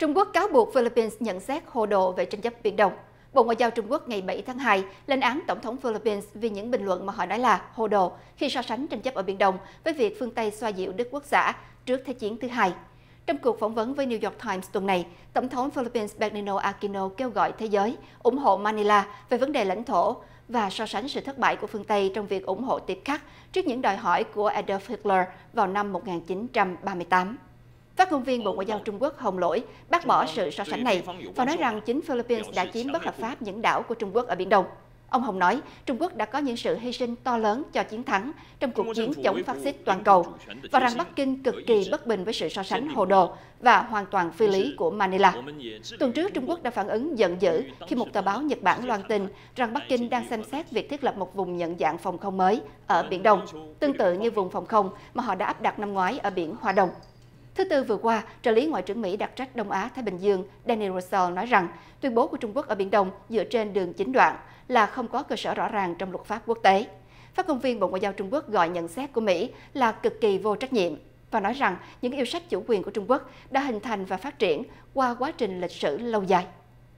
Trung Quốc cáo buộc Philippines nhận xét hồ đồ về tranh chấp Biển Đông. Bộ Ngoại giao Trung Quốc ngày 7 tháng 2 lên án Tổng thống Philippines vì những bình luận mà họ nói là hồ đồ khi so sánh tranh chấp ở Biển Đông với việc phương Tây xoa dịu Đức Quốc xã trước Thế chiến thứ hai. Trong cuộc phỏng vấn với New York Times tuần này, Tổng thống Philippines Benigno Aquino kêu gọi thế giới ủng hộ Manila về vấn đề lãnh thổ và so sánh sự thất bại của phương Tây trong việc ủng hộ tiệp khắc trước những đòi hỏi của Adolf Hitler vào năm 1938. Phát ngôn viên Bộ Ngoại giao Trung Quốc Hồng Lỗi bác bỏ sự so sánh này và nói rằng chính Philippines đã chiếm bất hợp pháp những đảo của Trung Quốc ở Biển Đông. Ông Hồng nói, Trung Quốc đã có những sự hy sinh to lớn cho chiến thắng trong cuộc chiến chống phát xít toàn cầu và rằng Bắc Kinh cực kỳ bất bình với sự so sánh hồ đồ và hoàn toàn phi lý của Manila. Tuần trước, Trung Quốc đã phản ứng giận dữ khi một tờ báo Nhật Bản loan tin rằng Bắc Kinh đang xem xét việc thiết lập một vùng nhận dạng phòng không mới ở Biển Đông, tương tự như vùng phòng không mà họ đã áp đặt năm ngoái ở biển Hoa Đông. Thứ Tư vừa qua, trợ lý Ngoại trưởng Mỹ đặc trách Đông Á-Thái Bình Dương Daniel Russell nói rằng tuyên bố của Trung Quốc ở Biển Đông dựa trên đường chính đoạn là không có cơ sở rõ ràng trong luật pháp quốc tế. Phát ngôn viên Bộ Ngoại giao Trung Quốc gọi nhận xét của Mỹ là cực kỳ vô trách nhiệm và nói rằng những yêu sách chủ quyền của Trung Quốc đã hình thành và phát triển qua quá trình lịch sử lâu dài.